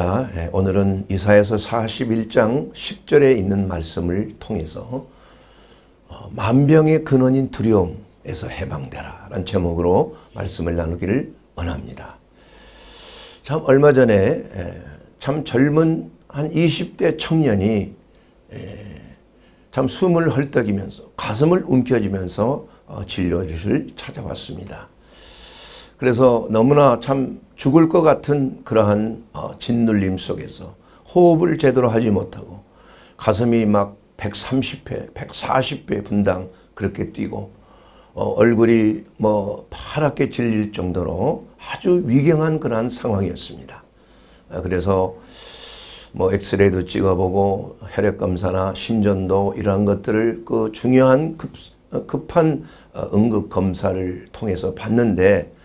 예, 오늘은 이사에서 41장 10절에 있는 말씀을 통해서 어, 만병의 근원인 두려움에서 해방되라 라는 제목으로 말씀을 나누기를 원합니다. 참 얼마 전에 예, 참 젊은 한 20대 청년이 예, 참 숨을 헐떡이면서 가슴을 움켜쥐면서 어, 진료실을 찾아왔습니다. 그래서 너무나 참 죽을 것 같은 그러한 어, 짓눌림 속에서 호흡을 제대로 하지 못하고 가슴이 막 130회, 140회 분당 그렇게 뛰고 어, 얼굴이 뭐 파랗게 질릴 정도로 아주 위경한 그러한 상황이었습니다. 아, 그래서 뭐 엑스레이도 찍어보고 혈액 검사나 심전도 이러한 것들을 그 중요한 급, 어, 급한 어, 응급 검사를 통해서 봤는데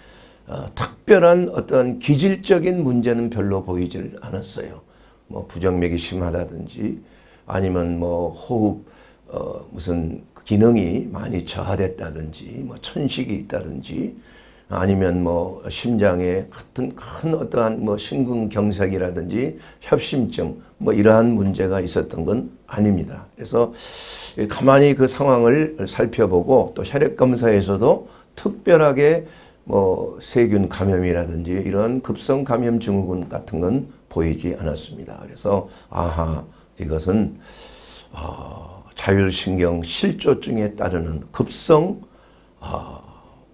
어, 특별한 어떤 기질적인 문제는 별로 보이질 않았어요. 뭐 부정맥이 심하다든지 아니면 뭐 호흡 어, 무슨 기능이 많이 저하됐다든지 뭐 천식이 있다든지 아니면 뭐 심장에 같은 큰 어떠한 뭐 심근경색이라든지 협심증 뭐 이러한 문제가 있었던 건 아닙니다. 그래서 가만히 그 상황을 살펴보고 또 혈액 검사에서도 특별하게 뭐 세균 감염이라든지 이런 급성 감염 증후군 같은 건 보이지 않았습니다. 그래서 아하 이것은 어, 자율신경 실조증에 따르는 급성 어,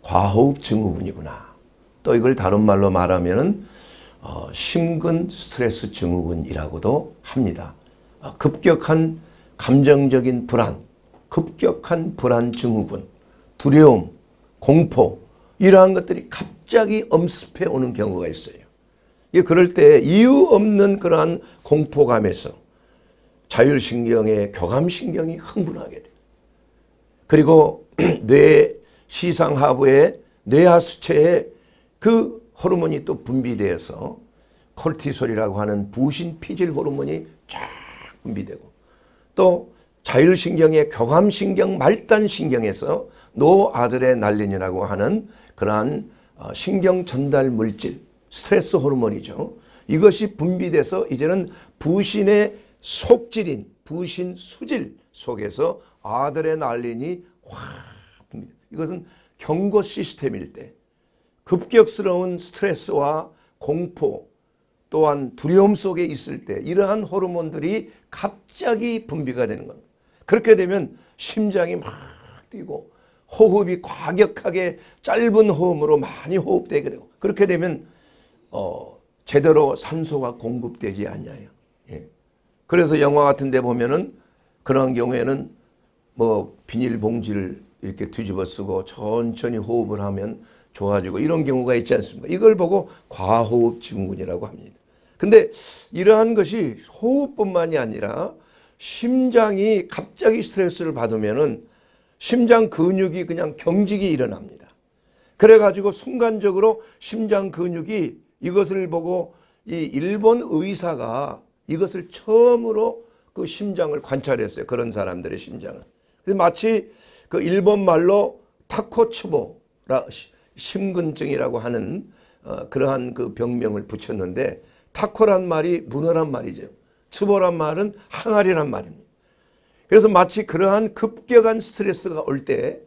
과호흡 증후군이구나. 또 이걸 다른 말로 말하면은 어, 심근 스트레스 증후군이라고도 합니다. 어, 급격한 감정적인 불안, 급격한 불안 증후군, 두려움, 공포 이러한 것들이 갑자기 엄습해 오는 경우가 있어요. 그럴 때 이유 없는 그러한 공포감에서 자율신경의 교감신경이 흥분하게 돼요. 그리고 뇌 시상하부의 뇌하수체에 그 호르몬이 또 분비돼서 콜티솔이라고 하는 부신 피질 호르몬이 쫙 분비되고 또 자율신경의 교감신경 말단신경에서 노아드레날린이라고 하는 그러한 어, 신경 전달 물질, 스트레스 호르몬이죠. 이것이 분비돼서 이제는 부신의 속질인 부신 수질 속에서 아드레날린이 확 듭니다. 이것은 경고 시스템일 때 급격스러운 스트레스와 공포 또한 두려움 속에 있을 때 이러한 호르몬들이 갑자기 분비가 되는 겁니다. 그렇게 되면 심장이 막 뛰고 호흡이 과격하게 짧은 호흡으로 많이 호흡되게 되고 그렇게 되면 어, 제대로 산소가 공급되지 않아요 예. 그래서 영화 같은 데 보면은 그런 경우에는 뭐 비닐봉지를 이렇게 뒤집어 쓰고 천천히 호흡을 하면 좋아지고 이런 경우가 있지 않습니까? 이걸 보고 과호흡 증후군이라고 합니다. 근데 이러한 것이 호흡뿐만이 아니라 심장이 갑자기 스트레스를 받으면은 심장 근육이 그냥 경직이 일어납니다. 그래가지고 순간적으로 심장 근육이 이것을 보고 이 일본 의사가 이것을 처음으로 그 심장을 관찰했어요. 그런 사람들의 심장을. 마치 그 일본 말로 타코츠보 심근증이라고 하는 어, 그러한 그 병명을 붙였는데 타코란 말이 문어란 말이죠. 츠보란 말은 항아리란 말입니다. 그래서 마치 그러한 급격한 스트레스가 올 때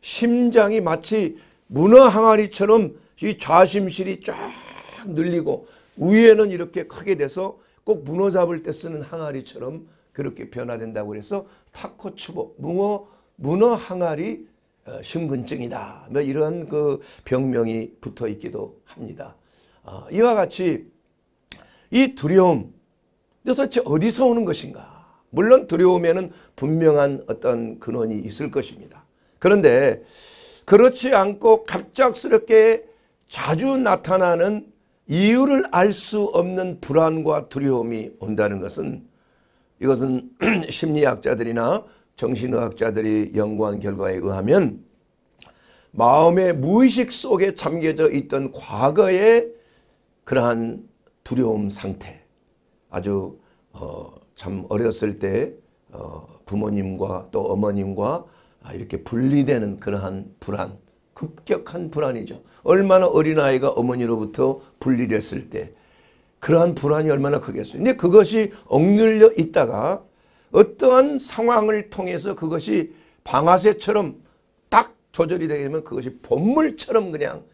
심장이 마치 문어 항아리처럼 이 좌심실이 쫙 늘리고 위에는 이렇게 크게 돼서 꼭 문어 잡을 때 쓰는 항아리처럼 그렇게 변화된다고 그래서 타코추보 문어 문어 항아리 어, 심근증이다. 뭐 이런 그 병명이 붙어 있기도 합니다. 어, 이와 같이 이 두려움 도대체 어디서 오는 것인가? 물론 두려움에는 분명한 어떤 근원이 있을 것입니다. 그런데 그렇지 않고 갑작스럽게 자주 나타나는 이유를 알 수 없는 불안과 두려움이 온다는 것은 이것은 심리학자들이나 정신의학자들이 연구한 결과에 의하면 마음의 무의식 속에 잠겨져 있던 과거의 그러한 두려움 상태 아주 어, 참 어렸을 때 어, 부모님과 또 어머님과 아, 이렇게 분리되는 그러한 불안, 급격한 불안이죠. 얼마나 어린아이가 어머니로부터 분리됐을 때 그러한 불안이 얼마나 크겠어요. 근데 그것이 억눌려 있다가 어떠한 상황을 통해서 그것이 방아쇠처럼 딱 조절이 되게 되면 그것이 본물처럼 그냥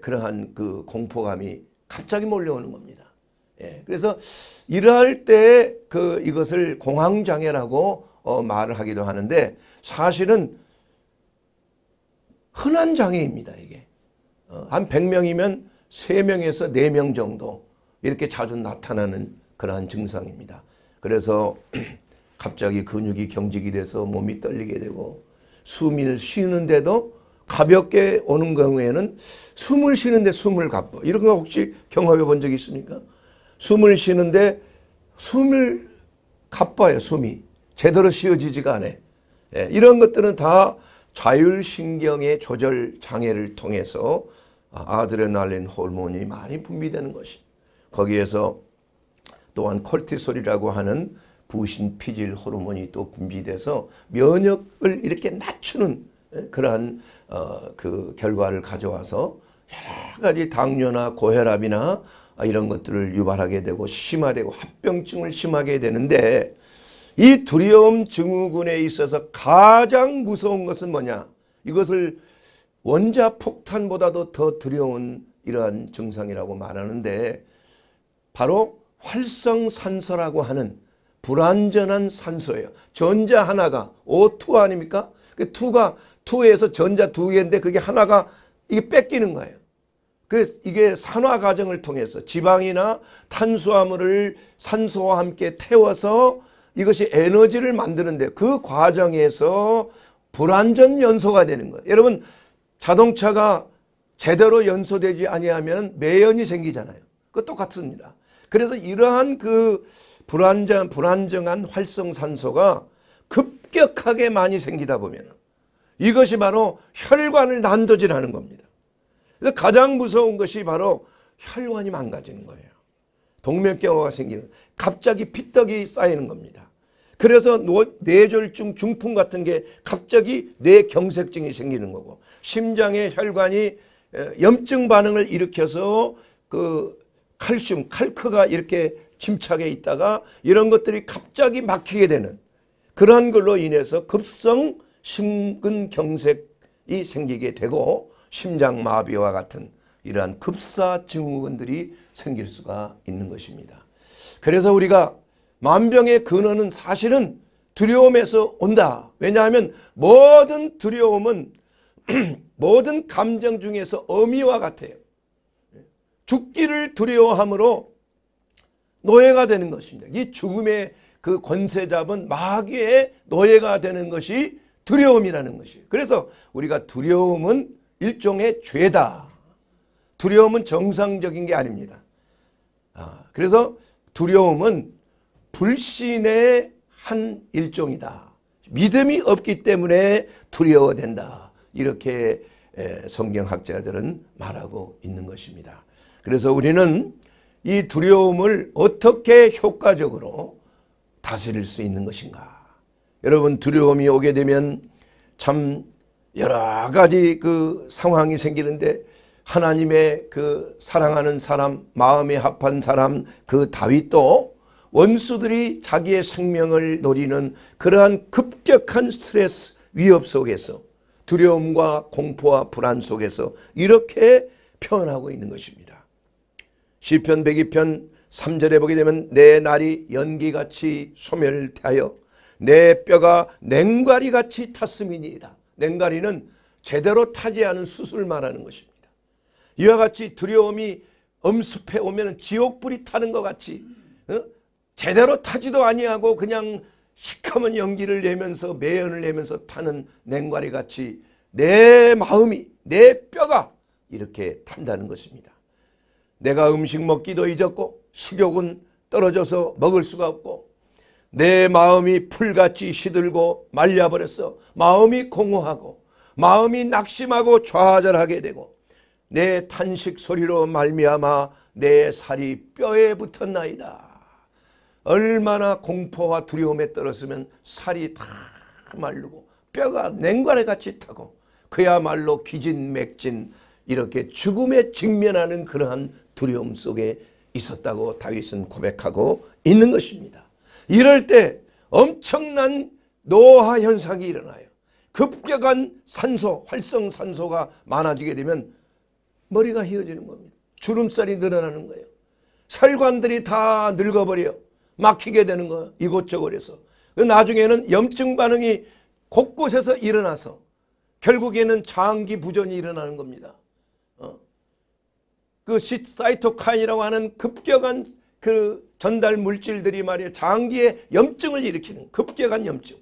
그러한 그 공포감이 갑자기 몰려오는 겁니다. 예, 그래서 일할 때그 이것을 공황장애라고 어, 말을 하기도 하는데 사실은 흔한 장애입니다. 이게 어, 한 100명이면 3명에서 4명 정도 이렇게 자주 나타나는 그러한 증상입니다. 그래서 갑자기 근육이 경직이 돼서 몸이 떨리게 되고 숨을 쉬는데도 가볍게 오는 경우에는 숨을 쉬는데 숨을 가뻐 이런 거 혹시 경험해 본 적 있습니까? 숨을 쉬는데 숨을 가빠요 숨이 제대로 쉬어지지가 않아 예, 이런 것들은 다 자율신경의 조절 장애를 통해서 아, 아드레날린 호르몬이 많이 분비되는 것이 거기에서 또한 콜티솔이라고 하는 부신 피질 호르몬이 또 분비돼서 면역을 이렇게 낮추는 예, 그러한 어, 그 결과를 가져와서 여러 가지 당뇨나 고혈압이나 아, 이런 것들을 유발하게 되고 심화되고 합병증을 심하게 되는데 이 두려움 증후군에 있어서 가장 무서운 것은 뭐냐? 이것을 원자 폭탄보다도 더 두려운 이러한 증상이라고 말하는데 바로 활성산소라고 하는 불완전한 산소예요. 전자 하나가 O2 아닙니까? 그 2가 2에서 전자 두 개인데 그게 하나가 이게 뺏기는 거예요. 그 이게 산화 과정을 통해서 지방이나 탄수화물을 산소와 함께 태워서 이것이 에너지를 만드는데 그 과정에서 불완전 연소가 되는 거예요. 여러분 자동차가 제대로 연소되지 아니하면 매연이 생기잖아요. 그 똑같습니다. 그래서 이러한 그불완전 불안정한 활성산소가 급격하게 많이 생기다 보면 이것이 바로 혈관을 난도질하는 겁니다. 그래서 가장 무서운 것이 바로 혈관이 망가지는 거예요. 동맥경화가 생기는 갑자기 피떡이 쌓이는 겁니다. 그래서 뇌졸중 중풍 같은 게 갑자기 뇌경색증이 생기는 거고 심장의 혈관이 염증 반응을 일으켜서 그 칼슘 칼크가 이렇게 침착해 있다가 이런 것들이 갑자기 막히게 되는 그러 걸로 인해서 급성 심근경색이 생기게 되고 심장마비와 같은 이러한 급사증후군들이 생길 수가 있는 것입니다. 그래서 우리가 만병의 근원은 사실은 두려움에서 온다. 왜냐하면 모든 두려움은 모든 감정 중에서 어미와 같아요. 죽기를 두려워함으로 노예가 되는 것입니다. 이 죽음의 그 권세 잡은 마귀의 노예가 되는 것이 두려움이라는 것이에요. 그래서 우리가 두려움은 일종의 죄다. 두려움은 정상적인 게 아닙니다. 아, 그래서 두려움은 불신의 한 일종이다. 믿음이 없기 때문에 두려워된다. 이렇게 성경학자들은 말하고 있는 것입니다. 그래서 우리는 이 두려움을 어떻게 효과적으로 다스릴 수 있는 것인가. 여러분 두려움이 오게 되면 참 여러 가지 그 상황이 생기는데 하나님의 그 사랑하는 사람, 마음에 합한 사람 그 다윗도 원수들이 자기의 생명을 노리는 그러한 급격한 스트레스, 위협 속에서 두려움과 공포와 불안 속에서 이렇게 표현하고 있는 것입니다. 시편 102편 3절에 보게 되면 내 날이 연기같이 소멸되어내 뼈가 냉과리같이 탔음이니이다. 냉가리는 제대로 타지 않은 수술을 말하는 것입니다. 이와 같이 두려움이 엄습해 오면 지옥불이 타는 것 같이 어? 제대로 타지도 아니하고 그냥 시커먼 연기를 내면서 매연을 내면서 타는 냉가리 같이 내 마음이 내 뼈가 이렇게 탄다는 것입니다. 내가 음식 먹기도 잊었고 식욕은 떨어져서 먹을 수가 없고 내 마음이 풀같이 시들고 말려버렸어. 마음이 공허하고 마음이 낙심하고 좌절하게 되고 내 탄식 소리로 말미암아 내 살이 뼈에 붙었나이다. 얼마나 공포와 두려움에 떨었으면 살이 다 말르고 뼈가 냉관에 같이 타고 그야말로 기진맥진 이렇게 죽음에 직면하는 그러한 두려움 속에 있었다고 다윗은 고백하고 있는 것입니다. 이럴 때 엄청난 노화 현상이 일어나요. 급격한 산소, 활성산소가 많아지게 되면 머리가 휘어지는 겁니다. 주름살이 늘어나는 거예요. 혈관들이다 늙어버려 막히게 되는 거예요. 이곳저곳에서. 그 나중에는 염증 반응이 곳곳에서 일어나서 결국에는 장기 부전이 일어나는 겁니다. 어. 그시 사이토카인이라고 하는 급격한 그 전달 물질들이 말이에요. 장기에 염증을 일으키는 급격한 염증.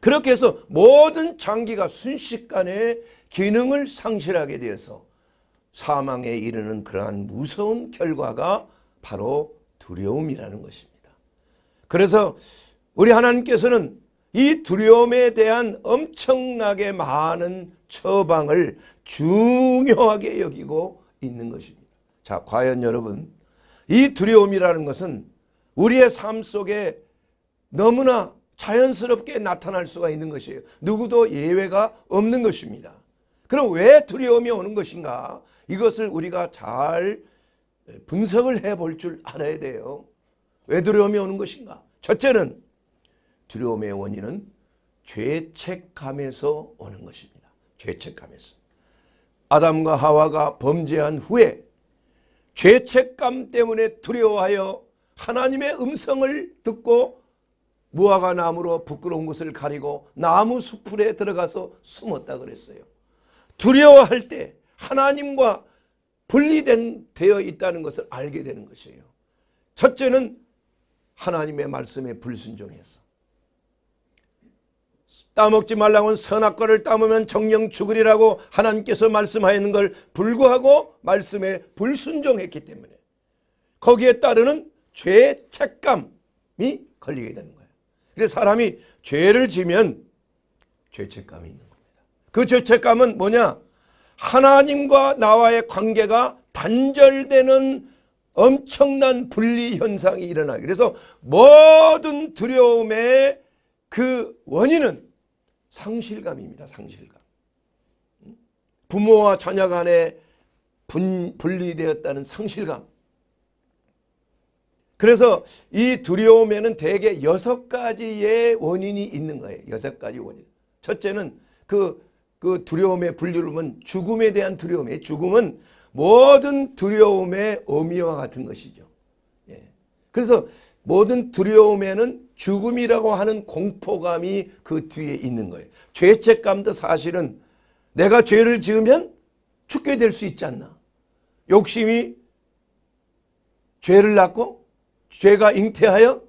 그렇게 해서 모든 장기가 순식간에 기능을 상실하게 되어서 사망에 이르는 그러한 무서운 결과가 바로 두려움이라는 것입니다. 그래서 우리 하나님께서는 이 두려움에 대한 엄청나게 많은 처방을 중요하게 여기고 있는 것입니다. 자, 과연 여러분 이 두려움이라는 것은 우리의 삶 속에 너무나 자연스럽게 나타날 수가 있는 것이에요. 누구도 예외가 없는 것입니다. 그럼 왜 두려움이 오는 것인가? 이것을 우리가 잘 분석을 해 볼 줄 알아야 돼요. 왜 두려움이 오는 것인가? 첫째는 두려움의 원인은 죄책감에서 오는 것입니다. 죄책감에서. 아담과 하와가 범죄한 후에 죄책감 때문에 두려워하여 하나님의 음성을 듣고 무화과 나무로 부끄러운 것을 가리고 나무 수풀에 들어가서 숨었다 그랬어요. 두려워할 때 하나님과 분리된 되어 있다는 것을 알게 되는 것이에요. 첫째는 하나님의 말씀에 불순종해서 따먹지 말라고는 선악과를 따먹으면 정령 죽으리라고 하나님께서 말씀하였는 걸 불구하고 말씀에 불순종했기 때문에 거기에 따르는 죄의 책감이 걸리게 되는 거예요. 그래서 사람이 죄를 지면 죄책감이 있는 겁니다. 그 죄책감은 뭐냐? 하나님과 나와의 관계가 단절되는 엄청난 분리 현상이 일어나요. 그래서 모든 두려움의 그 원인은 상실감입니다. 상실감. 부모와 자녀 간에 분, 분리되었다는 상실감. 그래서 이 두려움에는 대개 여섯 가지의 원인이 있는 거예요. 여섯 가지 원인. 첫째는 그, 그 두려움의 분류는 죽음에 대한 두려움이에요. 죽음은 모든 두려움의 의미와 같은 것이죠. 예. 그래서 모든 두려움에는 죽음이라고 하는 공포감이 그 뒤에 있는 거예요. 죄책감도 사실은 내가 죄를 지으면 죽게 될 수 있지 않나. 욕심이 죄를 낳고 죄가 잉태하여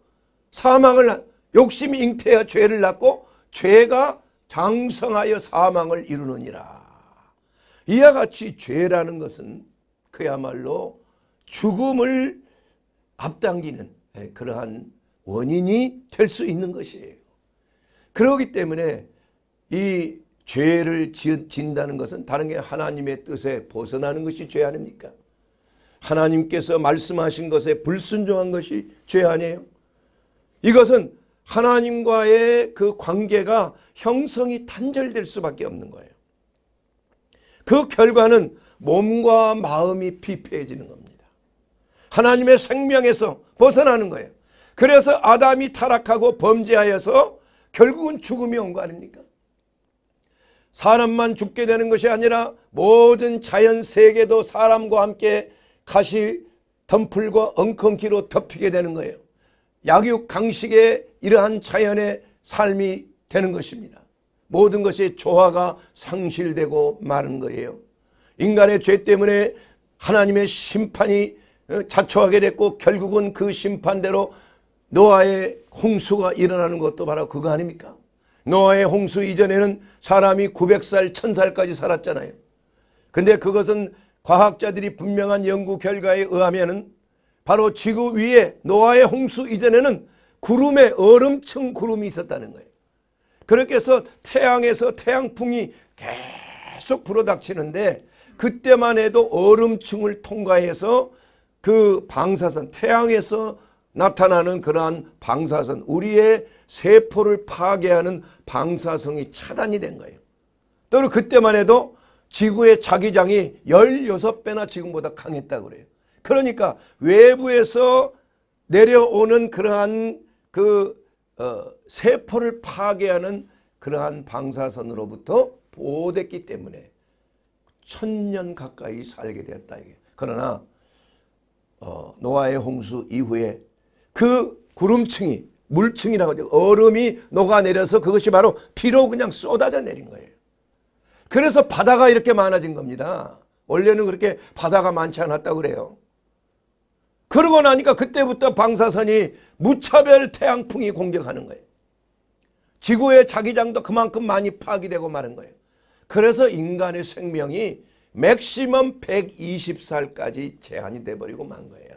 사망을 욕심이 잉태하여 죄를 낳고 죄가 장성하여 사망을 이루느니라. 이와 같이 죄라는 것은 그야말로 죽음을 앞당기는 예, 그러한 원인이 될 수 있는 것이에요. 그러기 때문에 이 죄를 진다는 것은 다른 게 하나님의 뜻에 벗어나는 것이 죄 아닙니까? 하나님께서 말씀하신 것에 불순종한 것이 죄 아니에요? 이것은 하나님과의 그 관계가 형성이 단절될 수밖에 없는 거예요. 그 결과는 몸과 마음이 피폐해지는 겁니다. 하나님의 생명에서 벗어나는 거예요. 그래서 아담이 타락하고 범죄하여서 결국은 죽음이 온 거 아닙니까? 사람만 죽게 되는 것이 아니라 모든 자연 세계도 사람과 함께 가시 덤풀과 엉겅퀴로 덮이게 되는 거예요. 약육 강식의 이러한 자연의 삶이 되는 것입니다. 모든 것이 조화가 상실되고 마른 거예요. 인간의 죄 때문에 하나님의 심판이 어, 자초하게 됐고 결국은 그 심판대로 노아의 홍수가 일어나는 것도 바로 그거 아닙니까? 노아의 홍수 이전에는 사람이 900살, 1000살까지 살았잖아요. 근데 그것은 과학자들이 분명한 연구 결과에 의하면은 바로 지구 위에 노아의 홍수 이전에는 구름에 얼음층 구름이 있었다는 거예요. 그렇게 해서 태양에서 태양풍이 계속 불어닥치는데 그때만 해도 얼음층을 통과해서 그 방사선 태양에서 나타나는 그러한 방사선 우리의 세포를 파괴하는 방사성이 차단이 된 거예요. 또 그때만 해도 지구의 자기장이 16배나 지금보다 강했다고 그래요. 그러니까 외부에서 내려오는 그러한 그 어, 세포를 파괴하는 그러한 방사선으로부터 보호됐기 때문에 천 년 가까이 살게 되었다 이게. 그러나 어, 노아의 홍수 이후에 그 구름층이 물층이라고 하죠. 얼음이 녹아내려서 그것이 바로 비로 그냥 쏟아져 내린 거예요. 그래서 바다가 이렇게 많아진 겁니다. 원래는 그렇게 바다가 많지 않았다고 그래요. 그러고 나니까 그때부터 방사선이 무차별 태양풍이 공격하는 거예요. 지구의 자기장도 그만큼 많이 파괴되고 마는 거예요. 그래서 인간의 생명이 맥시멈 120살까지 제한이 돼버리고 만 거예요.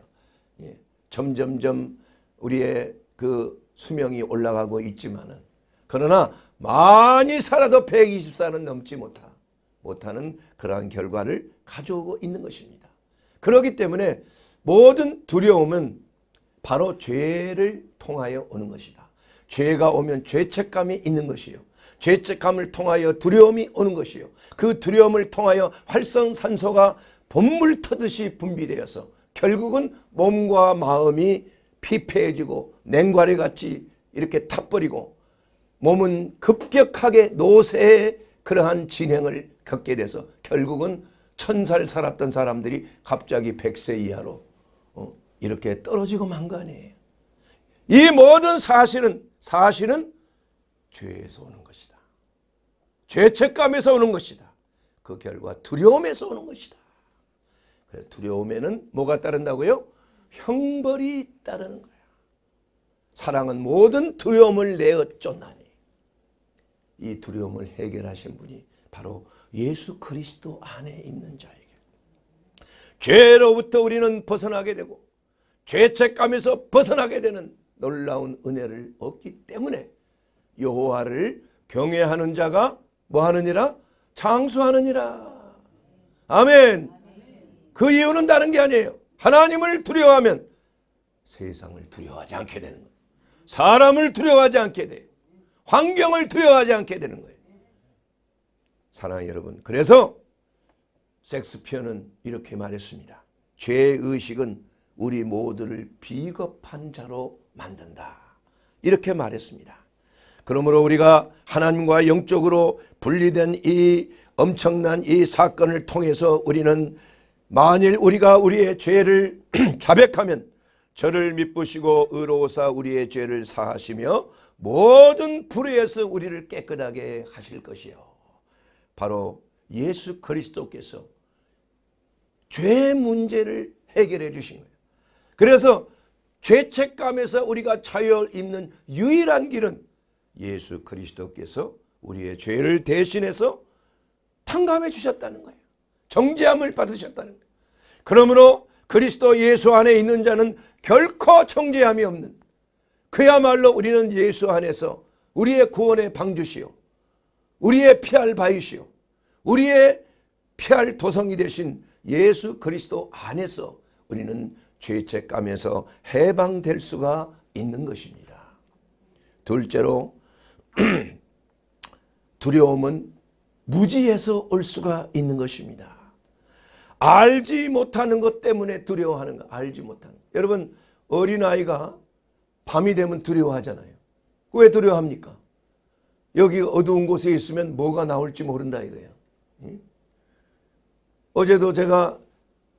예. 점점점 우리의 그 수명이 올라가고 있지만은 그러나 많이 살아도 124는 넘지 못하, 못하는 그러한 결과를 가져오고 있는 것입니다. 그렇기 때문에 모든 두려움은 바로 죄를 통하여 오는 것이다. 죄가 오면 죄책감이 있는 것이요. 죄책감을 통하여 두려움이 오는 것이요. 그 두려움을 통하여 활성산소가 봄물 터듯이 분비되어서 결국은 몸과 마음이 피폐해지고 냉과리 같이 이렇게 타버리고 몸은 급격하게 노쇠의 그러한 진행을 겪게 돼서 결국은 천살 살았던 사람들이 갑자기 백세 이하로 어, 이렇게 떨어지고 만거 아니에요. 이 모든 사실은 사실은 죄에서 오는 것이다. 죄책감에서 오는 것이다. 그 결과 두려움에서 오는 것이다. 두려움에는 뭐가 따른다고요? 형벌이 따르는 거야. 사랑은 모든 두려움을 내어 쫓나니 이 두려움을 해결하신 분이 바로 예수 그리스도 안에 있는 자에게 죄로부터 우리는 벗어나게 되고 죄책감에서 벗어나게 되는 놀라운 은혜를 얻기 때문에 여호와를 경외하는 자가 뭐하느니라 장수하느니라 아멘 그 이유는 다른 게 아니에요 하나님을 두려워하면 세상을 두려워하지 않게 되는 거예요. 사람을 두려워하지 않게 돼. 환경을 두려워하지 않게 되는 거예요. 사랑하 여러분 그래서 섹스피어는 이렇게 말했습니다. 죄의식은 우리 모두를 비겁한 자로 만든다. 이렇게 말했습니다. 그러므로 우리가 하나님과 영적으로 분리된 이 엄청난 이 사건을 통해서 우리는 만일 우리가 우리의 죄를 자백하면 저를 믿부시고 의로우사 우리의 죄를 사하시며 모든 불의에서 우리를 깨끗하게 하실 것이요. 바로 예수 그리스도께서 죄 문제를 해결해 주신 거예요. 그래서 죄책감에서 우리가 자유를 입는 유일한 길은 예수 그리스도께서 우리의 죄를 대신해서 탕감해 주셨다는 거예요. 정죄함을 받으셨다는 거예요. 그러므로 그리스도 예수 안에 있는 자는 결코 정죄함이 없는 그야말로 우리는 예수 안에서 우리의 구원의 방주시요 우리의 피할 바위시요 우리의 피할 도성이 되신 예수 그리스도 안에서 우리는 죄책감에서 해방될 수가 있는 것입니다. 둘째로 두려움은 무지에서 올 수가 있는 것입니다. 알지 못하는 것 때문에 두려워하는 거 알지 못하는 거. 여러분 어린아이가 밤이 되면 두려워하잖아요. 왜 두려워합니까? 여기 어두운 곳에 있으면 뭐가 나올지 모른다 이거예요. 응? 어제도 제가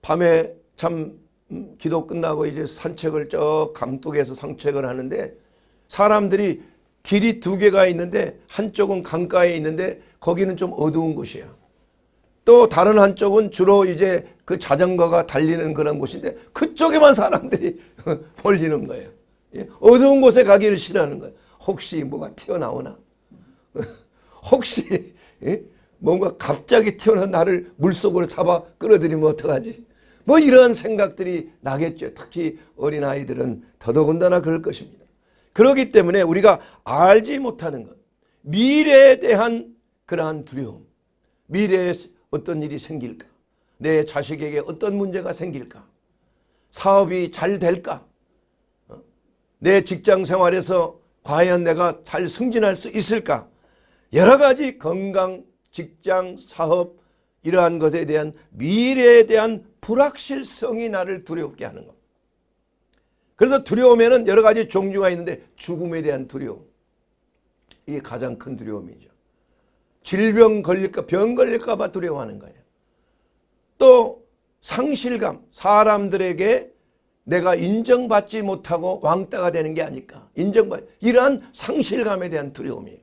밤에 참 음, 기도 끝나고 이제 산책을 쭉 강둑에서 산책을 하는데 사람들이 길이 두 개가 있는데 한쪽은 강가에 있는데 거기는 좀 어두운 곳이야. 또 다른 한쪽은 주로 이제 그 자전거가 달리는 그런 곳인데 그쪽에만 사람들이 몰리는 거예요. 예? 어두운 곳에 가기를 싫어하는 거예요. 혹시 뭐가 튀어나오나? 혹시 예? 뭔가 갑자기 튀어나 나를 물속으로 잡아 끌어들이면 어떡하지? 뭐이런 생각들이 나겠죠. 특히 어린아이들은 더더군다나 그럴 것입니다. 그렇기 때문에 우리가 알지 못하는 것, 미래에 대한 그러한 두려움, 미래의 어떤 일이 생길까? 내 자식에게 어떤 문제가 생길까? 사업이 잘 될까? 어? 내 직장 생활에서 과연 내가 잘 승진할 수 있을까? 여러 가지 건강, 직장, 사업 이러한 것에 대한 미래에 대한 불확실성이 나를 두렵게 하는 것. 그래서 두려움에는 여러 가지 종류가 있는데 죽음에 대한 두려움. 이게 가장 큰 두려움이죠. 질병 걸릴까 병 걸릴까 봐 두려워하는 거예요. 또 상실감 사람들에게 내가 인정받지 못하고 왕따가 되는 게 아닐까. 인정받 이러한 상실감에 대한 두려움이에요.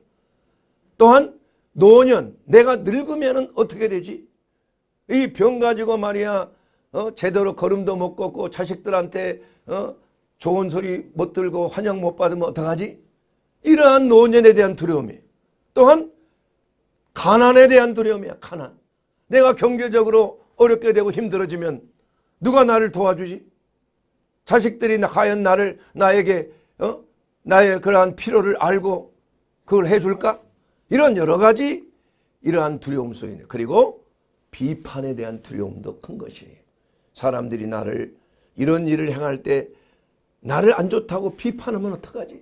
또한 노년 내가 늙으면 어떻게 되지? 이 병 가지고 말이야 어? 제대로 걸음도 못 걷고 자식들한테 어? 좋은 소리 못 들고 환영 못 받으면 어떡하지? 이러한 노년에 대한 두려움이 또한 가난에 대한 두려움이야 가난. 내가 경제적으로 어렵게 되고 힘들어지면 누가 나를 도와주지? 자식들이 과연 나를 나에게 어? 나의 그러한 필요를 알고 그걸 해줄까? 이런 여러 가지 이러한 두려움 속에 그리고 비판에 대한 두려움도 큰 것이 에요 사람들이 나를 이런 일을 행할 때 나를 안 좋다고 비판하면 어떡하지?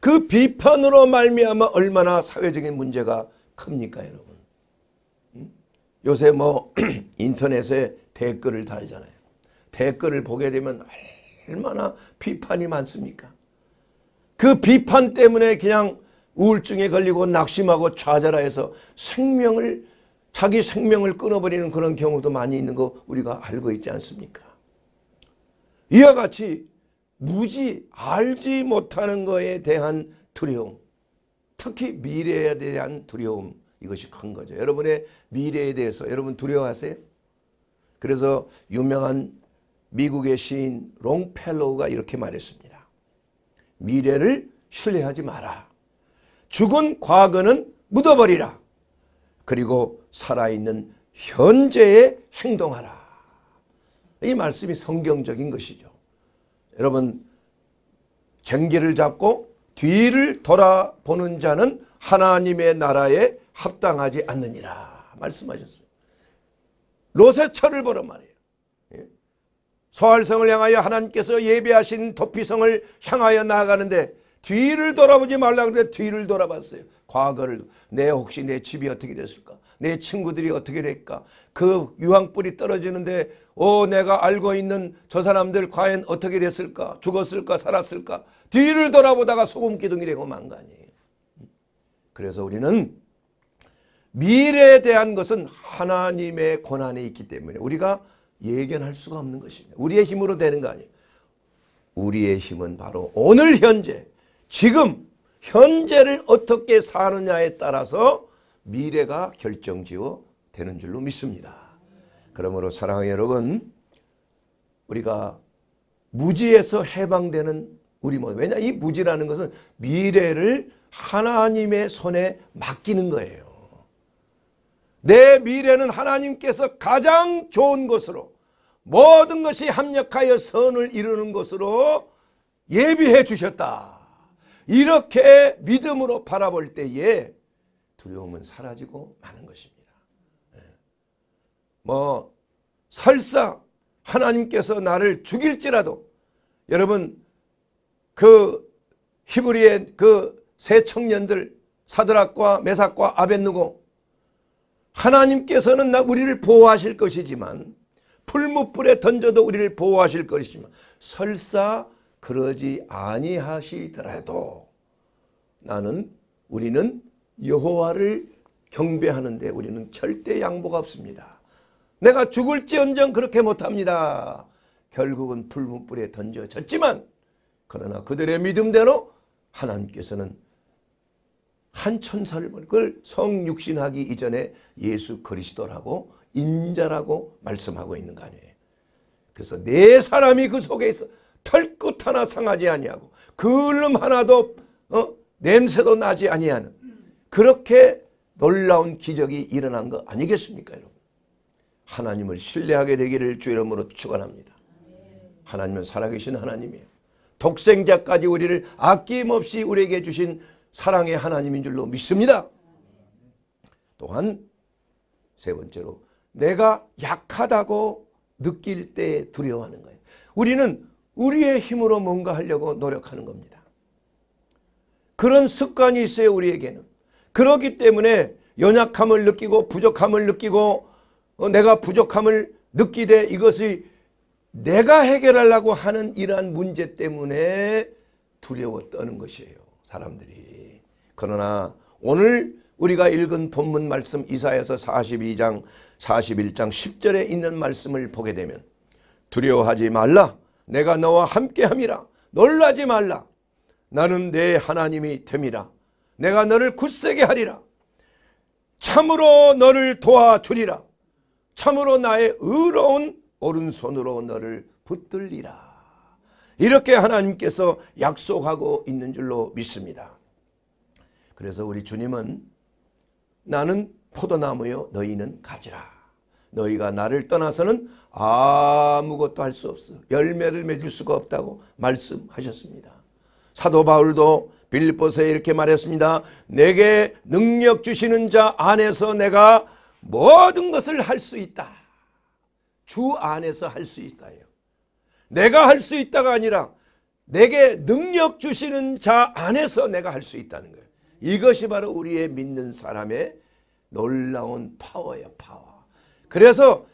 그 비판으로 말미암아 얼마나 사회적인 문제가 큽니까 여러분? 요새 뭐 인터넷에 댓글을 달잖아요. 댓글을 보게 되면 얼마나 비판이 많습니까? 그 비판 때문에 그냥 우울증에 걸리고 낙심하고 좌절해서 생명을 자기 생명을 끊어버리는 그런 경우도 많이 있는 거 우리가 알고 있지 않습니까? 이와 같이 무지 알지 못하는 거에 대한 두려움 특히 미래에 대한 두려움 이것이 큰 거죠. 여러분의 미래에 대해서 여러분 두려워하세요? 그래서 유명한 미국의 시인 롱펠로우가 이렇게 말했습니다. 미래를 신뢰하지 마라. 죽은 과거는 묻어버리라. 그리고 살아있는 현재에 행동하라. 이 말씀이 성경적인 것이죠. 여러분 쟁기를 잡고 뒤를 돌아보는 자는 하나님의 나라에 합당하지 않느니라 말씀하셨어요. 롯의 철을 보란 말이에요. 예? 소활성을 향하여 하나님께서 예배하신 도피성을 향하여 나아가는데 뒤를 돌아보지 말라 그랬는데 뒤를 돌아봤어요. 과거를 내 혹시 내 집이 어떻게 됐을까? 내 친구들이 어떻게 될까? 그 유황불이 떨어지는데 오 내가 알고 있는 저 사람들 과연 어떻게 됐을까 죽었을까 살았을까 뒤를 돌아보다가 소금기둥이 되고 만거 아니에요. 그래서 우리는 미래에 대한 것은 하나님의 권한에 있기 때문에 우리가 예견할 수가 없는 것입니다. 우리의 힘으로 되는 거 아니에요. 우리의 힘은 바로 오늘 현재 지금 현재를 어떻게 사느냐에 따라서 미래가 결정지어 되는 줄로 믿습니다. 그러므로 사랑하는 여러분 우리가 무지에서 해방되는 우리 모두 왜냐 이 무지라는 것은 미래를 하나님의 손에 맡기는 거예요. 내 미래는 하나님께서 가장 좋은 것으로 모든 것이 합력하여 선을 이루는 것으로 예비해 주셨다. 이렇게 믿음으로 바라볼 때에 두려움은 사라지고 마는 것입니다. 뭐 설사 하나님께서 나를 죽일지라도 여러분 그 히브리의 그 세 청년들 사드락과 메삭과 아벤누고 하나님께서는 나 우리를 보호하실 것이지만 풀무불에 던져도 우리를 보호하실 것이지만 설사 그러지 아니하시더라도 나는 우리는 여호와를 경배하는데 우리는 절대 양보가 없습니다. 내가 죽을지언정 그렇게 못합니다. 결국은 풀무불에 던져졌지만 그러나 그들의 믿음대로 하나님께서는 한 천사를 그걸 성육신하기 이전에 예수 그리스도라고 인자라고 말씀하고 있는 거 아니에요. 그래서 네 사람이 그 속에 있어 털끝 하나 상하지 아니하고 그을름 하나도 어? 냄새도 나지 아니하는 그렇게 놀라운 기적이 일어난 거 아니겠습니까 여러분. 하나님을 신뢰하게 되기를 주 이름으로 축원합니다. 하나님은 살아계신 하나님이에요. 독생자까지 우리를 아낌없이 우리에게 주신 사랑의 하나님인 줄로 믿습니다. 또한 세 번째로 내가 약하다고 느낄 때 두려워하는 거예요. 우리는 우리의 힘으로 뭔가 하려고 노력하는 겁니다. 그런 습관이 있어요 우리에게는. 그렇기 때문에 연약함을 느끼고 부족함을 느끼고 어, 내가 부족함을 느끼되 이것이 내가 해결하려고 하는 이러한 문제 때문에 두려워 떠는 것이에요. 사람들이. 그러나 오늘 우리가 읽은 본문 말씀 이사에서 42장 41장 10절에 있는 말씀을 보게 되면 두려워하지 말라 내가 너와 함께함이라 놀라지 말라 나는 내 하나님이 됨이라 내가 너를 굳세게 하리라 참으로 너를 도와주리라 참으로 나의 의로운 오른손으로 너를 붙들리라. 이렇게 하나님께서 약속하고 있는 줄로 믿습니다. 그래서 우리 주님은 나는 포도나무요 너희는 가지라. 너희가 나를 떠나서는 아무것도 할 수 없어. 열매를 맺을 수가 없다고 말씀하셨습니다. 사도 바울도 빌리뽀서에 이렇게 말했습니다. 내게 능력 주시는 자 안에서 내가 모든 것을 할 수 있다. 주 안에서 할 수있다요 내가 할 수 있다가 아니라 내게 능력 주시는 자 안에서 내가 할 수 있다는 거예요. 이것이 바로 우리의 믿는 사람의 놀라운 파워예요. 파워. 그래서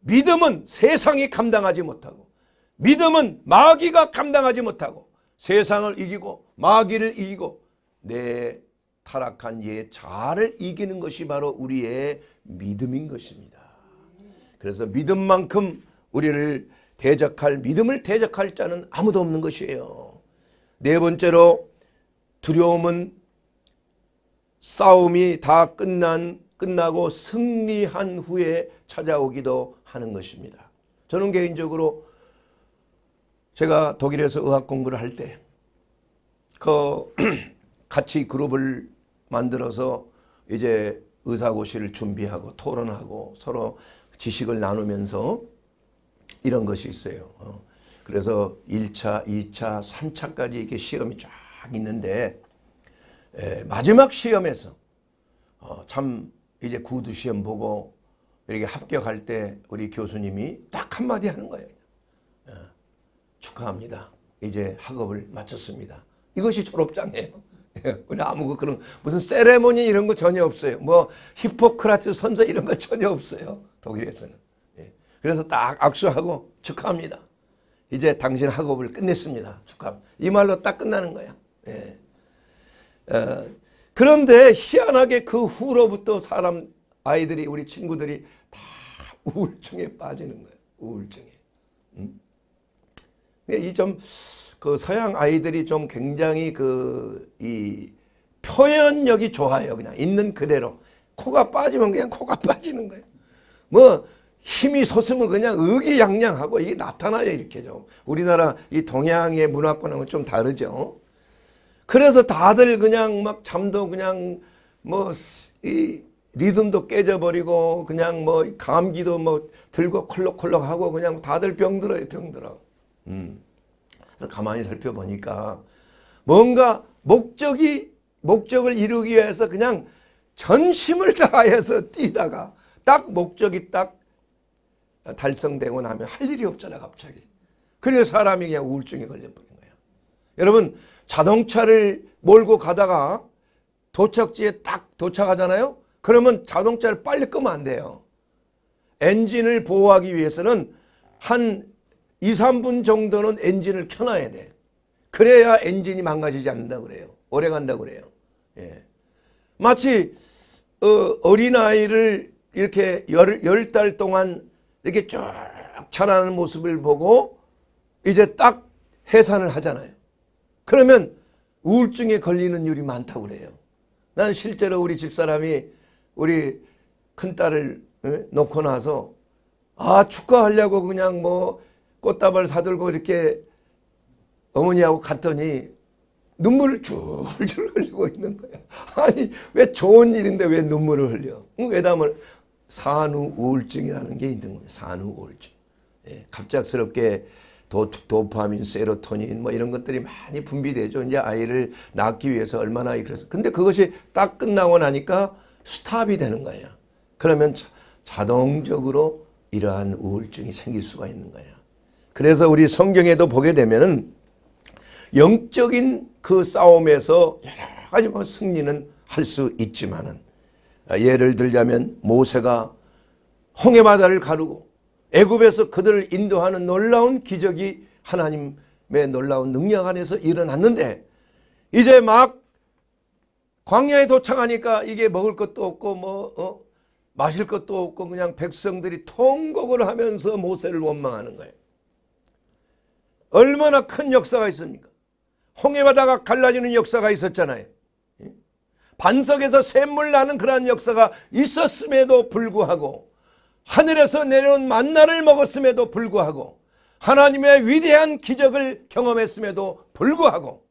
믿음은 세상이 감당하지 못하고 믿음은 마귀가 감당하지 못하고 세상을 이기고 마귀를 이기고 내 타락한 예 자아를 이기는 것이 바로 우리의 믿음인 것입니다. 그래서 믿음만큼 우리를 대적할 믿음을 대적할 자는 아무도 없는 것이에요. 네 번째로 두려움은 싸움이 다 끝난 끝나고 승리한 후에 찾아오기도 하는 것입니다. 저는 개인적으로 제가 독일에서 의학 공부를 할 때 그 같이 그룹을 만들어서 이제 의사고시를 준비하고 토론하고 서로 지식을 나누면서 이런 것이 있어요. 어. 그래서 1차, 2차, 3차까지 이렇게 시험이 쫙 있는데 에, 마지막 시험에서 어, 참 이제 구두 시험 보고 이렇게 합격할 때 우리 교수님이 딱 한마디 하는 거예요. 어, 축하합니다. 이제 학업을 마쳤습니다. 이것이 졸업장이에요. 우리 아무 그런 무슨 세레모니 이런 거 전혀 없어요. 뭐히포크라테스 선서 이런 거 전혀 없어요. 독일에서는. 예. 그래서 딱 악수하고 축하합니다. 이제 당신 학업을 끝냈습니다. 축하합니다. 이 말로 딱 끝나는 거야. 예. 어, 그런데 희한하게 그 후로부터 사람 아이들이 우리 친구들이 다 우울증에 빠지는 거예요. 우울증에. 음? 이좀 그 서양 아이들이 좀 굉장히 그이 표현력이 좋아요. 그냥 있는 그대로. 코가 빠지면 그냥 코가 빠지는 거예요. 뭐 힘이 솟으면 그냥 의기양양하고 이게 나타나요. 이렇게 좀. 우리나라 이 동양의 문화권하고 좀 다르죠. 그래서 다들 그냥 막 잠도 그냥 뭐 이 리듬도 깨져버리고 그냥 뭐 감기도 뭐 들고 콜록콜록하고 그냥 다들 병들어요. 병들어. 음. 그래서 가만히 살펴보니까 뭔가 목적이 목적을 이루기 위해서 그냥 전심을 다해서 뛰다가 딱 목적이 딱 달성되고 나면 할 일이 없잖아 갑자기. 그래서 사람이 그냥 우울증에 걸려버린 거예요. 여러분 자동차를 몰고 가다가 도착지에 딱 도착하잖아요. 그러면 자동차를 빨리 끄면 안 돼요. 엔진을 보호하기 위해서는 한 2, 3분 정도는 엔진을 켜놔야 돼. 그래야 엔진이 망가지지 않는다 그래요. 오래 간다 그래요. 예. 마치 어, 린아이를 이렇게 열, 열 달 동안 이렇게 쭉 자라는 모습을 보고 이제 딱 해산을 하잖아요. 그러면 우울증에 걸리는 율이 많다고 그래요. 난 실제로 우리 집사람이 우리 큰딸을 어, 놓고 나서 아 축하하려고 그냥 뭐 꽃다발 사들고 이렇게 어머니하고 갔더니 눈물을 줄줄 흘리고 있는 거야. 아니 왜 좋은 일인데 왜 눈물을 흘려? 왜냐하면 산후 우울증이라는 게 있는 거예요. 산후 우울증. 예, 갑작스럽게 도, 도파민, 세로토닌 뭐 이런 것들이 많이 분비되죠. 이제 아이를 낳기 위해서 얼마나 그래서 근데 그것이 딱 끝나고 나니까 스탑이 되는 거예요. 그러면 자, 자동적으로 이러한 우울증이 생길 수가 있는 거예요. 그래서 우리 성경에도 보게 되면은 영적인 그 싸움에서 여러 가지 뭐 승리는 할 수 있지만은 아, 예를 들자면 모세가 홍해 바다를 가르고 애굽에서 그들을 인도하는 놀라운 기적이 하나님의 놀라운 능력 안에서 일어났는데 이제 막 광야에 도착하니까 이게 먹을 것도 없고 뭐 어? 마실 것도 없고 그냥 백성들이 통곡을 하면서 모세를 원망하는 거예요. 얼마나 큰 역사가 있습니까? 홍해바다가 갈라지는 역사가 있었잖아요. 예? 반석에서 샘물 나는 그러한 역사가 있었음에도 불구하고 하늘에서 내려온 만나를 먹었음에도 불구하고 하나님의 위대한 기적을 경험했음에도 불구하고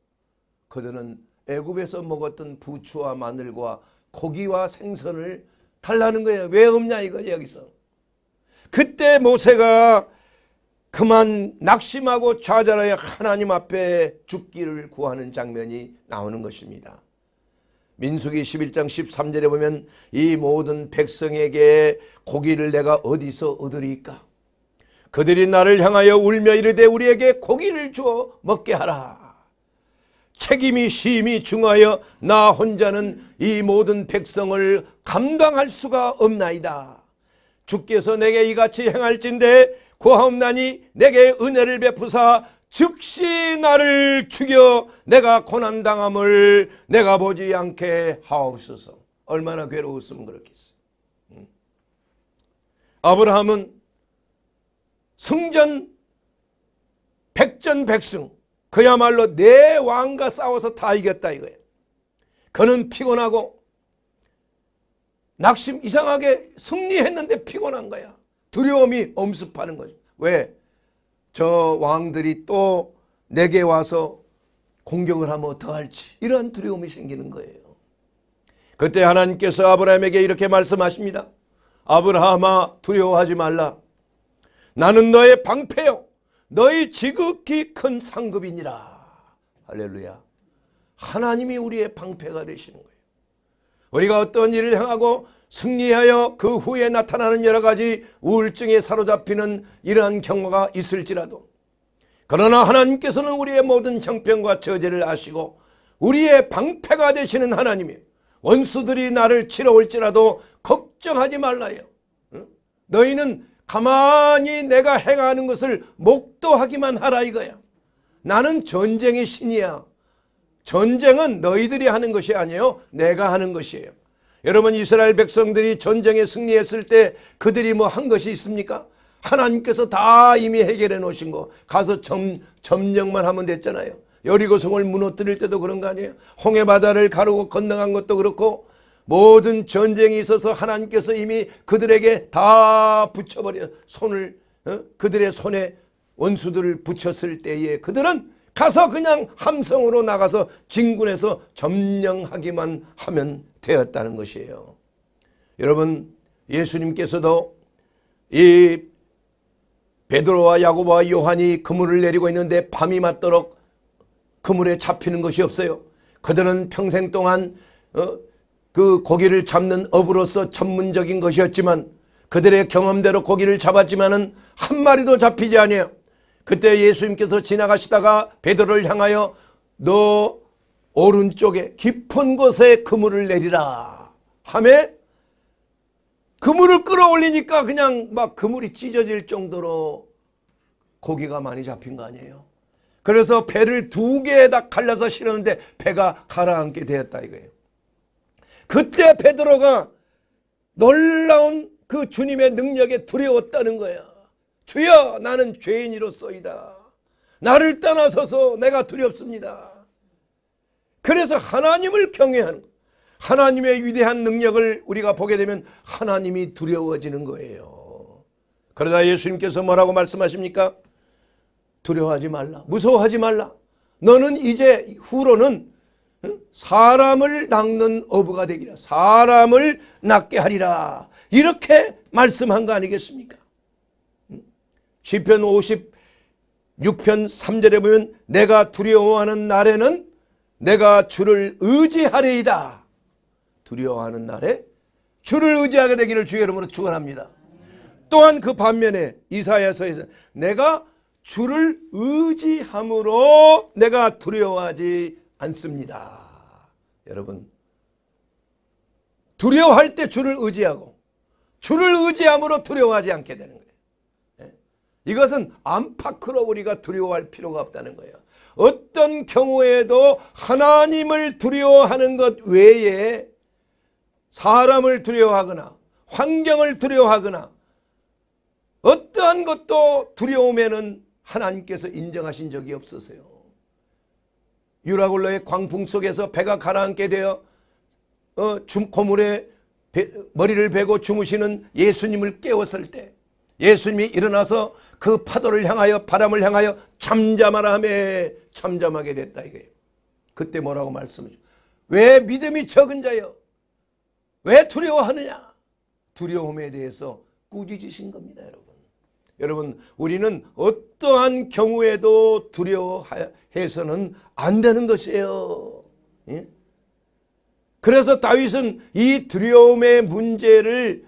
그들은 애굽에서 먹었던 부추와 마늘과 고기와 생선을 달라는 거예요. 왜 없냐 이거 여기서. 그때 모세가 그만 낙심하고 좌절하여 하나님 앞에 죽기를 구하는 장면이 나오는 것입니다. 민숙이 11장 13절에 보면 이 모든 백성에게 고기를 내가 어디서 얻으리까? 그들이 나를 향하여 울며 이르되 우리에게 고기를 주어 먹게 하라. 책임이 심히 중하여 나 혼자는 이 모든 백성을 감당할 수가 없나이다. 주께서 내게 이같이 행할진대 구하옵나니 내게 은혜를 베푸사 즉시 나를 죽여 내가 고난당함을 내가 보지 않게 하옵소서. 얼마나 괴로웠으면 그렇겠어요. 아브라함은 승전 백전백승 그야말로 내 네 왕과 싸워서 다 이겼다 이거예요. 그는 피곤하고 낙심 이상하게 승리했는데 피곤한 거야. 두려움이 엄습하는 거죠. 왜? 저 왕들이 또 내게 와서 공격을 하면 어떡할지 이러 두려움이 생기는 거예요. 그때 하나님께서 아브라함에게 이렇게 말씀하십니다. 아브라함아 두려워하지 말라. 나는 너의 방패요. 너의 지극히 큰 상급이니라. 할렐루야. 하나님이 우리의 방패가 되시는 거예요. 우리가 어떤 일을 향하고 승리하여 그 후에 나타나는 여러 가지 우울증에 사로잡히는 이러한 경우가 있을지라도 그러나 하나님께서는 우리의 모든 형편과 처제를 아시고 우리의 방패가 되시는 하나님이 원수들이 나를 치러올지라도 걱정하지 말라요. 너희는 가만히 내가 행하는 것을 목도하기만 하라 이거야. 나는 전쟁의 신이야. 전쟁은 너희들이 하는 것이 아니에요. 내가 하는 것이에요. 여러분 이스라엘 백성들이 전쟁에 승리했을 때 그들이 뭐 한 것이 있습니까? 하나님께서 다 이미 해결해 놓으신 거 가서 점, 점령만 하면 됐잖아요. 여리고성을 무너뜨릴 때도 그런 거 아니에요. 홍해바다를 가르고 건너간 것도 그렇고 모든 전쟁이 있어서 하나님께서 이미 그들에게 다 붙여버려 손을 어? 그들의 손에 원수들을 붙였을 때에 그들은 가서 그냥 함성으로 나가서 진군해서 점령하기만 하면 되었다는 것이에요. 여러분 예수님께서도 이 베드로와 야고보와 요한이 그물을 내리고 있는데 밤이 맞도록 그물에 잡히는 것이 없어요. 그들은 평생 동안 어, 그 고기를 잡는 업으로서 전문적인 것이었지만 그들의 경험대로 고기를 잡았지만은 한 마리도 잡히지 아요 그때 예수님께서 지나가시다가 베드로를 향하여 너 오른쪽에 깊은 곳에 그물을 내리라 하매 그물을 끌어올리니까 그냥 막 그물이 찢어질 정도로 고기가 많이 잡힌 거 아니에요. 그래서 배를 두 개에다 갈라서 실었는데 배가 가라앉게 되었다 이거예요. 그때 베드로가 놀라운 그 주님의 능력에 두려웠다는 거예요 주여 나는 죄인이로소이다. 나를 떠나서서 내가 두렵습니다. 그래서 하나님을 경외하는 것. 하나님의 위대한 능력을 우리가 보게 되면 하나님이 두려워지는 거예요. 그러다 예수님께서 뭐라고 말씀하십니까? 두려워하지 말라. 무서워하지 말라. 너는 이제 후로는 사람을 낚는 어부가 되기라. 사람을 낚게 하리라. 이렇게 말씀한 거 아니겠습니까? 시편 56편 3절에 보면 내가 두려워하는 날에는 내가 주를 의지하리이다. 두려워하는 날에 주를 의지하게 되기를 주의 이름으로 축원합니다. 또한 그 반면에 이사야서에서 내가 주를 의지함으로 내가 두려워하지 않습니다. 여러분 두려워할 때 주를 의지하고 주를 의지함으로 두려워하지 않게 되는 거예요. 이것은 안팎으로 우리가 두려워할 필요가 없다는 거예요. 어떤 경우에도 하나님을 두려워하는 것 외에 사람을 두려워하거나 환경을 두려워하거나 어떠한 것도 두려움에는 하나님께서 인정하신 적이 없으세요. 유라굴러의 광풍 속에서 배가 가라앉게 되어 어, 줌, 고물에 배, 머리를 베고 주무시는 예수님을 깨웠을 때 예수님이 일어나서 그 파도를 향하여 바람을 향하여 잠잠하라 하며 잠잠하게 됐다 이거예요. 그때 뭐라고 말씀하죠? 왜 믿음이 적은 자여? 왜 두려워하느냐? 두려움에 대해서 꾸짖으신 겁니다 여러분. 여러분 우리는 어떠한 경우에도 두려워해서는 안 되는 것이에요. 예? 그래서 다윗은 이 두려움의 문제를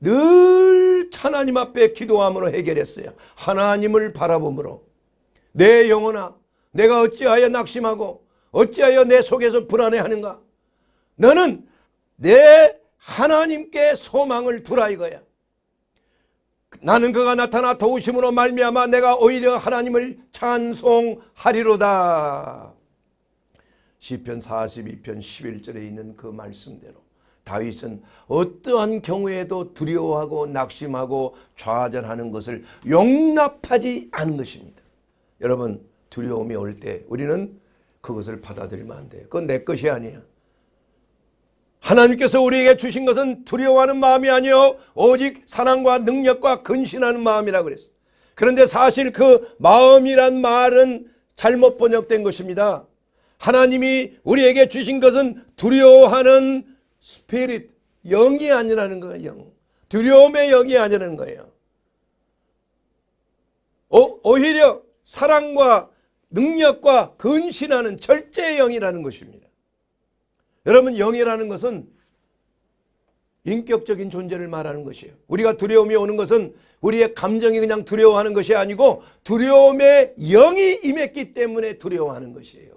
늘 하나님 앞에 기도함으로 해결했어요. 하나님을 바라봄으로. 내 영혼아 내가 어찌하여 낙심하고 어찌하여 내 속에서 불안해하는가. 너는 내 하나님께 소망을 두라 이거야. 나는 그가 나타나 도우심으로 말미암아 내가 오히려 하나님을 찬송하리로다. 시편 42편 11절에 있는 그 말씀대로 다윗은 어떠한 경우에도 두려워하고 낙심하고 좌절하는 것을 용납하지 않은 것입니다. 여러분 두려움이 올 때 우리는 그것을 받아들이면 안 돼요. 그건 내 것이 아니야. 하나님께서 우리에게 주신 것은 두려워하는 마음이 아니요 오직 사랑과 능력과 근신하는 마음이라고 그랬어. 그런데 사실 그 마음이란 말은 잘못 번역된 것입니다. 하나님이 우리에게 주신 것은 두려워하는 스피릿 영이 아니라는 거예요. 영. 두려움의 영이 아니라는 거예요. 오, 어, 오히려 사랑과 능력과 근신하는 절제의 영이라는 것입니다. 여러분 영이라는 것은 인격적인 존재를 말하는 것이에요. 우리가 두려움이 오는 것은 우리의 감정이 그냥 두려워하는 것이 아니고 두려움의 영이 임했기 때문에 두려워하는 것이에요.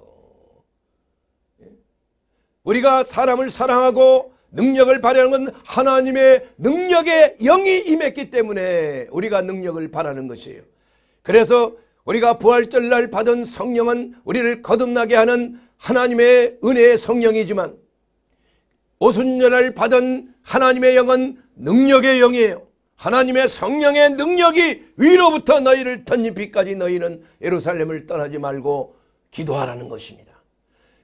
우리가 사람을 사랑하고 능력을 바라는건 하나님의 능력의 영이 임했기 때문에 우리가 능력을 바라는 것이에요. 그래서 우리가 부활절날 받은 성령은 우리를 거듭나게 하는 하나님의 은혜의 성령이지만 오순절날 받은 하나님의 영은 능력의 영이에요. 하나님의 성령의 능력이 위로부터 너희를 덧입히까지 너희는 예루살렘을 떠나지 말고 기도하라는 것입니다.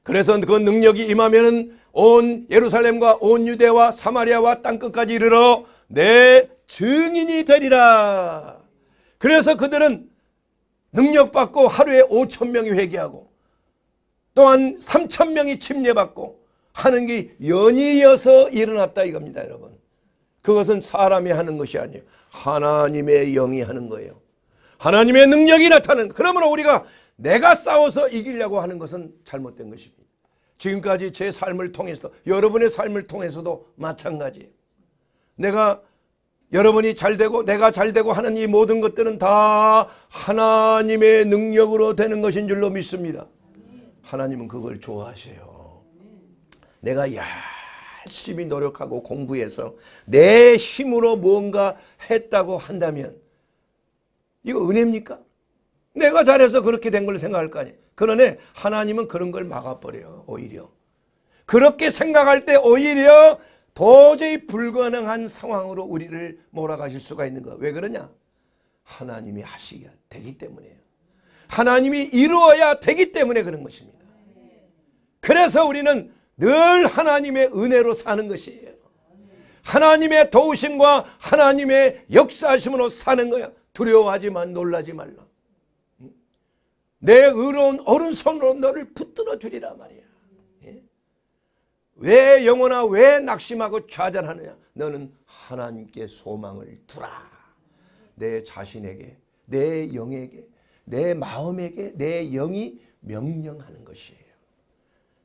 그래서 그 능력이 임하면온 예루살렘과 온 유대와 사마리아와 땅끝까지 이르러 내 증인이 되리라. 그래서 그들은 능력받고 하루에 5천 명이 회개하고 또한 3천 명이 침례받고 하는 게 연이어서 일어났다 이겁니다 여러분. 그것은 사람이 하는 것이 아니에요. 하나님의 영이 하는 거예요. 하나님의 능력이 나타나는 그러므로 우리가 내가 싸워서 이기려고 하는 것은 잘못된 것입니다. 지금까지 제 삶을 통해서 여러분의 삶을 통해서도 마찬가지예요. 내가 여러분이 잘되고 내가 잘되고 하는 이 모든 것들은 다 하나님의 능력으로 되는 것인 줄로 믿습니다. 하나님은 그걸 좋아하세요. 내가 열심히 노력하고 공부해서 내 힘으로 뭔가 했다고 한다면 이거 은혜입니까? 내가 잘해서 그렇게 된 걸 생각할 거 아니에요. 그러네 하나님은 그런 걸 막아버려요. 오히려. 그렇게 생각할 때 오히려 도저히 불가능한 상황으로 우리를 몰아가실 수가 있는 거예요. 왜 그러냐? 하나님이 하시야 되기 때문에요. 하나님이 이루어야 되기 때문에 그런 것입니다. 그래서 우리는 늘 하나님의 은혜로 사는 것이에요. 하나님의 도우심과 하나님의 역사심으로 사는 거야. 두려워하지만 놀라지 말라. 내 의로운 오른손으로 너를 붙들어 주리라 말이야. 예? 왜 영혼아 왜 낙심하고 좌절하느냐? 너는 하나님께 소망을 두라. 내 자신에게 내 영에게 내 마음에게 내 영이 명령하는 것이에요.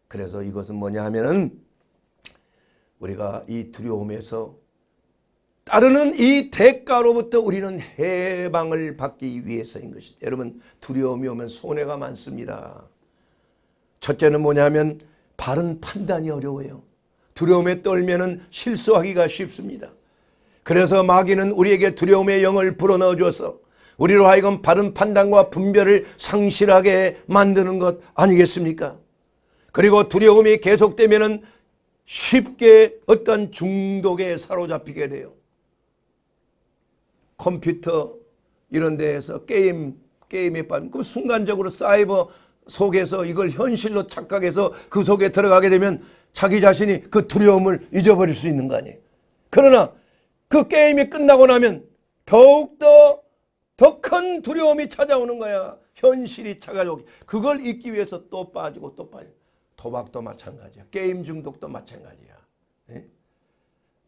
그래서 이것은 뭐냐 하면은 우리가 이 두려움에서 따르는 이 대가로부터 우리는 해방을 받기 위해서인 것입니다. 여러분 두려움이 오면 손해가 많습니다. 첫째는 뭐냐면 바른 판단이 어려워요. 두려움에 떨면 실수하기가 쉽습니다. 그래서 마귀는 우리에게 두려움의 영을 불어넣어줘서 우리로 하여금 바른 판단과 분별을 상실하게 만드는 것 아니겠습니까? 그리고 두려움이 계속되면 쉽게 어떤 중독에 사로잡히게 돼요. 컴퓨터 이런 데에서 게임 게임에 빠진 그 순간적으로 사이버 속에서 이걸 현실로 착각해서 그 속에 들어가게 되면 자기 자신이 그 두려움을 잊어버릴 수 있는 거 아니에요. 그러나 그 게임이 끝나고 나면 더욱더 더 큰 두려움이 찾아오는 거야. 현실이 찾아오기. 그걸 잊기 위해서 또 빠지고 또 빠지고. 도박도 마찬가지야. 게임 중독도 마찬가지야. 네?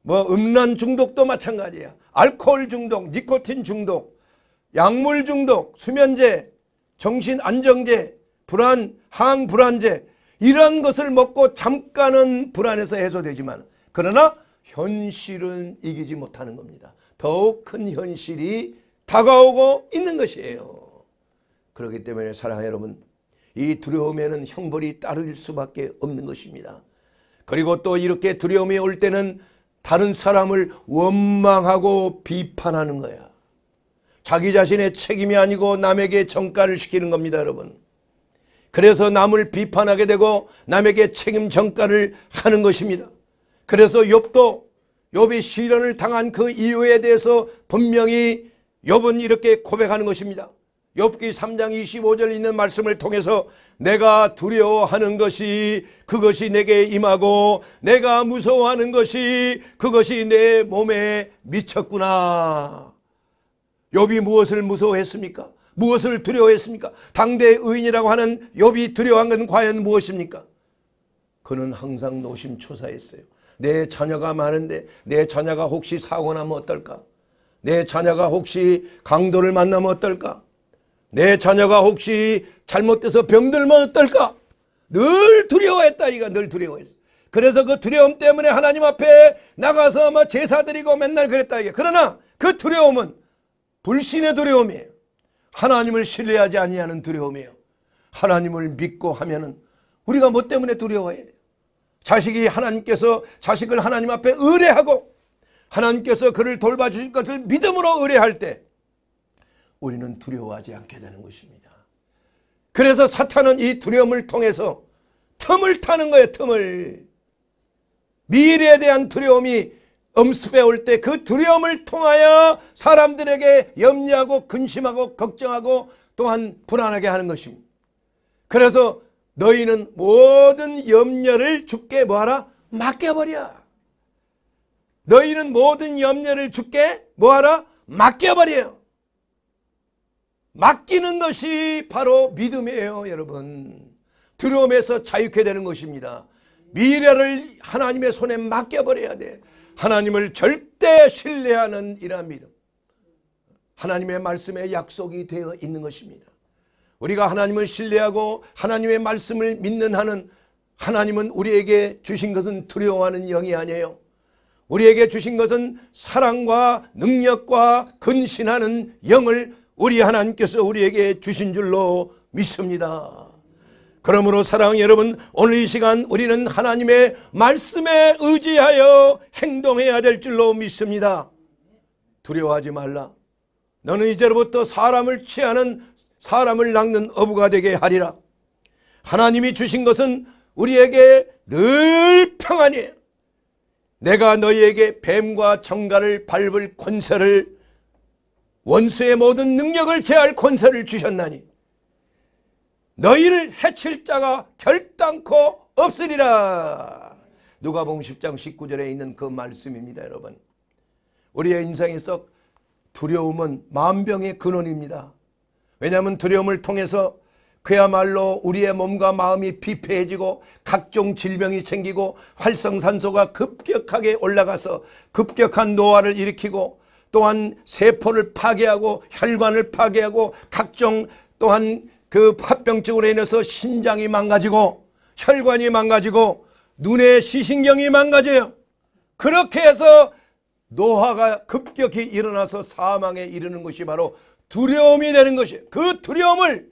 뭐 음란 중독도 마찬가지야. 알코올 중독, 니코틴 중독, 약물 중독, 수면제, 정신 안정제, 불안, 항불안제 이런 것을 먹고 잠깐은 불안해서 해소되지만 그러나 현실은 이기지 못하는 겁니다. 더욱 큰 현실이 다가오고 있는 것이에요. 그렇기 때문에 사랑하 여러분 이 두려움에는 형벌이 따를 수밖에 없는 것입니다. 그리고 또 이렇게 두려움이 올 때는 다른 사람을 원망하고 비판하는 거야. 자기 자신의 책임이 아니고 남에게 정가를 시키는 겁니다 여러분. 그래서 남을 비판하게 되고 남에게 책임 정가를 하는 것입니다. 그래서 욥도 욥이 시련을 당한 그 이유에 대해서 분명히 욥은 이렇게 고백하는 것입니다. 욥기 3장 25절 있는 말씀을 통해서 내가 두려워하는 것이 그것이 내게 임하고 내가 무서워하는 것이 그것이 내 몸에 미쳤구나. 욥이 무엇을 무서워했습니까? 무엇을 두려워했습니까? 당대 의인이라고 하는 욥이 두려워한 건 과연 무엇입니까? 그는 항상 노심초사했어요. 내 자녀가 많은데 내 자녀가 혹시 사고 나면 어떨까? 내 자녀가 혹시 강도를 만나면 어떨까? 내 자녀가 혹시 잘못돼서 병들면 어떨까? 늘 두려워했다 이가 늘 두려워했어. 그래서 그 두려움 때문에 하나님 앞에 나가서 막 뭐 제사 드리고 맨날 그랬다 이게. 그러나 그 두려움은 불신의 두려움이에요. 하나님을 신뢰하지 아니하는 두려움이에요. 하나님을 믿고 하면은 우리가 뭐 때문에 두려워해야 돼요? 자식이 하나님께서 자식을 하나님 앞에 의뢰하고 하나님께서 그를 돌봐주실 것을 믿음으로 의뢰할 때 우리는 두려워하지 않게 되는 것입니다. 그래서 사탄은 이 두려움을 통해서 틈을 타는 거예요. 틈을. 미래에 대한 두려움이 엄습해 올 때 그 두려움을 통하여 사람들에게 염려하고 근심하고 걱정하고 또한 불안하게 하는 것입니다. 그래서 너희는 모든 염려를 죽게 뭐하라? 맡겨버려. 너희는 모든 염려를 죽게 뭐하라? 맡겨버려. 맡기는 것이 바로 믿음이에요 여러분. 두려움에서 자유케 되는 것입니다. 미래를 하나님의 손에 맡겨버려야 돼. 하나님을 절대 신뢰하는 이란 믿음. 하나님의 말씀에 약속이 되어 있는 것입니다. 우리가 하나님을 신뢰하고 하나님의 말씀을 믿는 하는 하나님은 우리에게 주신 것은 두려워하는 영이 아니에요. 우리에게 주신 것은 사랑과 능력과 근신하는 영을 우리 하나님께서 우리에게 주신 줄로 믿습니다. 그러므로 사랑 여러분 오늘 이 시간 우리는 하나님의 말씀에 의지하여 행동해야 될 줄로 믿습니다. 두려워하지 말라. 너는 이제로부터 사람을 취하는 사람을 낚는 어부가 되게 하리라. 하나님이 주신 것은 우리에게 늘 평안이에요. 내가 너희에게 뱀과 정갈을 밟을 권세를 원수의 모든 능력을 제할 권세를 주셨나니 너희를 해칠 자가 결단코 없으리라. 누가복음 10장 19절에 있는 그 말씀입니다, 여러분. 우리의 인생에서 두려움은 만병의 근원입니다. 왜냐하면 두려움을 통해서 그야말로 우리의 몸과 마음이 피폐해지고 각종 질병이 생기고 활성산소가 급격하게 올라가서 급격한 노화를 일으키고 또한 세포를 파괴하고 혈관을 파괴하고 각종 또한 그 합병증으로 인해서 신장이 망가지고 혈관이 망가지고 눈의 시신경이 망가져요. 그렇게 해서 노화가 급격히 일어나서 사망에 이르는 것이 바로 두려움이 되는 것이에요. 그 두려움을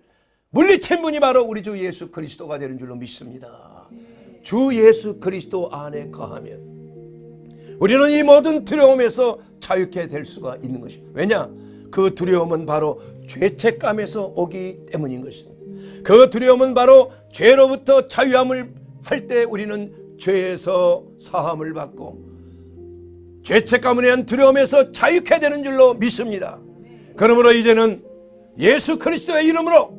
물리친 분이 바로 우리 주 예수 그리스도가 되는 줄로 믿습니다. 주 예수 그리스도 안에 거하면 우리는 이 모든 두려움에서 자유케 될 수가 있는 것입니다. 왜냐? 그 두려움은 바로 죄책감에서 오기 때문인 것입니다. 그 두려움은 바로 죄로부터 자유함을 할 때 우리는 죄에서 사함을 받고 죄책감에 대한 두려움에서 자유케 되는 줄로 믿습니다. 그러므로 이제는 예수 그리스도의 이름으로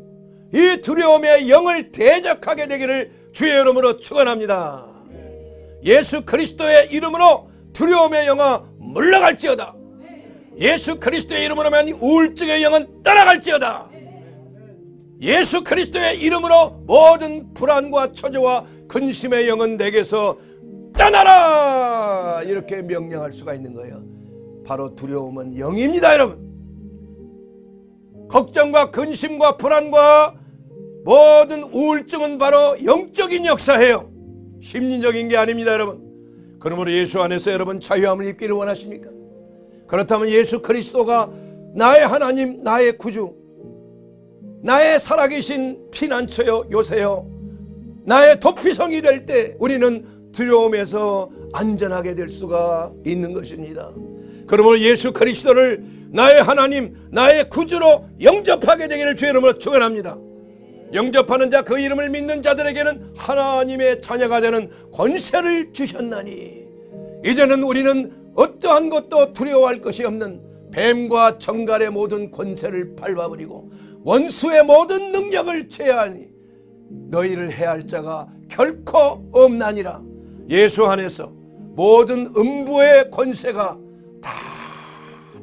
이 두려움의 영을 대적하게 되기를 주의 이름으로 축원합니다. 예수 그리스도의 이름으로 두려움의 영아 물러갈지어다. 예수 그리스도의 이름으로 만 우울증의 영은 떠나갈지어다. 예수 그리스도의 이름으로 모든 불안과 처제와 근심의 영은 내게서 떠나라 이렇게 명령할 수가 있는 거예요. 바로 두려움은 영입니다, 여러분. 걱정과 근심과 불안과 모든 우울증은 바로 영적인 역사예요. 심리적인 게 아닙니다, 여러분. 그러므로 예수 안에서 여러분 자유함을 입기를 원하십니까? 그렇다면 예수 그리스도가 나의 하나님, 나의 구주, 나의 살아계신 피난처여 요새여, 나의 도피성이 될 때 우리는 두려움에서 안전하게 될 수가 있는 것입니다. 그러므로 예수 그리스도를 나의 하나님, 나의 구주로 영접하게 되기를 주의 이름으로 축원합니다. 영접하는 자 그 이름을 믿는 자들에게는 하나님의 자녀가 되는 권세를 주셨나니 이제는 우리는 어떠한 것도 두려워할 것이 없는 뱀과 정갈의 모든 권세를 밟아버리고 원수의 모든 능력을 제하니 너희를 해할 자가 결코 없나니라 예수 안에서 모든 음부의 권세가 다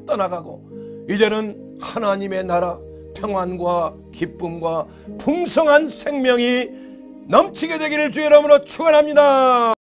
떠나가고 이제는 하나님의 나라 평안과 기쁨과 풍성한 생명이 넘치게 되기를 주의 이름으로 축원합니다.